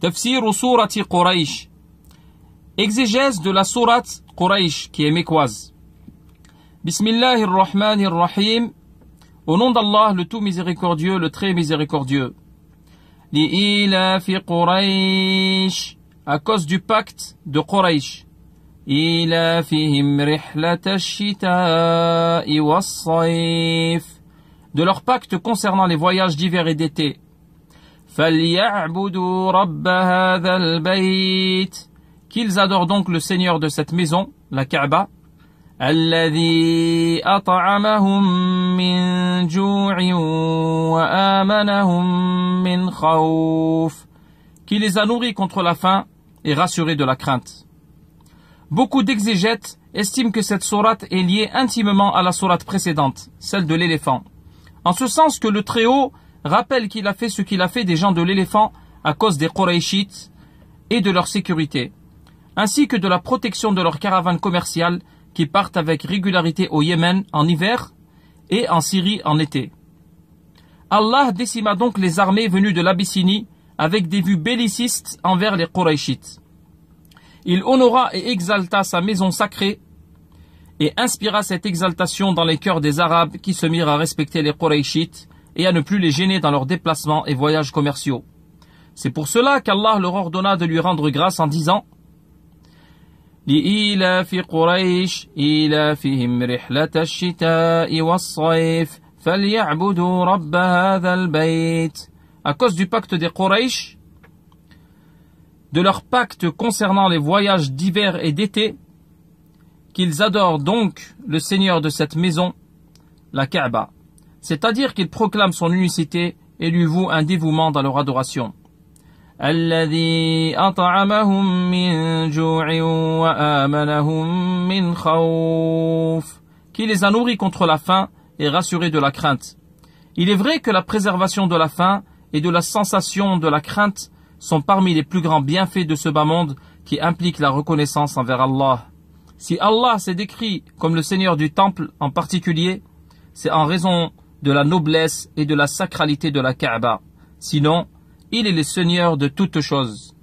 Tafsir surati Quraysh. Exégèse de la Surat Quraysh qui est mécoise. Bismillahir Rahmanir Rahim. Au nom d'Allah, le tout miséricordieux, le très miséricordieux. fi Quraysh. À cause du pacte de Quraysh. Ilafihim De leur pacte concernant les voyages d'hiver et d'été. Qu'ils adorent donc le Seigneur de cette maison, la Kaaba, qui les a nourris contre la faim et rassurés de la crainte. Beaucoup d'exégètes estiment que cette sourate est liée intimement à la sourate précédente, celle de l'éléphant, en ce sens que le Très-Haut rappelle qu'il a fait ce qu'il a fait des gens de l'éléphant à cause des Qurayshites et de leur sécurité, ainsi que de la protection de leurs caravanes commerciales qui partent avec régularité au Yémen en hiver et en Syrie en été. Allah décima donc les armées venues de l'Abyssinie avec des vues bellicistes envers les Qurayshites. Il honora et exalta sa maison sacrée et inspira cette exaltation dans les cœurs des Arabes qui se mirent à respecter les Qurayshites et à ne plus les gêner dans leurs déplacements et voyages commerciaux. C'est pour cela qu'Allah leur ordonna de lui rendre grâce en disant à cause du pacte des Quraysh, de leur pacte concernant les voyages d'hiver et d'été, qu'ils adorent donc le Seigneur de cette maison, la Kaaba c'est-à-dire qu'il proclame son unicité et lui voue un dévouement dans leur adoration. Qui les a nourris contre la faim et rassurés de la crainte. Il est vrai que la préservation de la faim et de la sensation de la crainte sont parmi les plus grands bienfaits de ce bas monde qui implique la reconnaissance envers Allah. Si Allah s'est décrit comme le Seigneur du Temple en particulier, c'est en raison de la noblesse et de la sacralité de la Kaaba. Sinon, il est le Seigneur de toutes choses.